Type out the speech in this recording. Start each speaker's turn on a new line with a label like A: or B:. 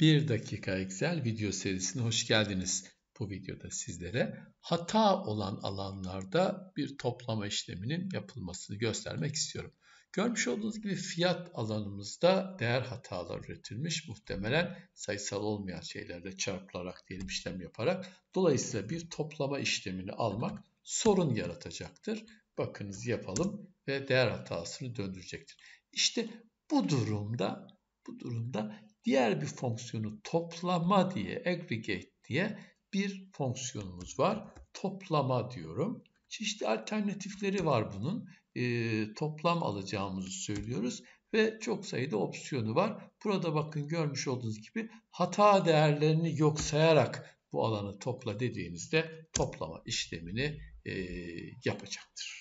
A: 1 dakika Excel video serisine hoş geldiniz. Bu videoda sizlere hata olan alanlarda bir toplama işleminin yapılmasını göstermek istiyorum. Görmüş olduğunuz gibi fiyat alanımızda değer hataları üretilmiş. Muhtemelen sayısal olmayan şeylerle çarpılarak diyelim işlem yaparak. Dolayısıyla bir toplama işlemini almak sorun yaratacaktır. Bakınız yapalım ve değer hatasını döndürecektir. İşte bu durumda bu durumda Diğer bir fonksiyonu toplama diye, aggregate diye bir fonksiyonumuz var. Toplama diyorum. Çeşitli alternatifleri var bunun. E, toplam alacağımızı söylüyoruz ve çok sayıda opsiyonu var. Burada bakın görmüş olduğunuz gibi hata değerlerini yok sayarak bu alanı topla dediğinizde toplama işlemini e, yapacaktır.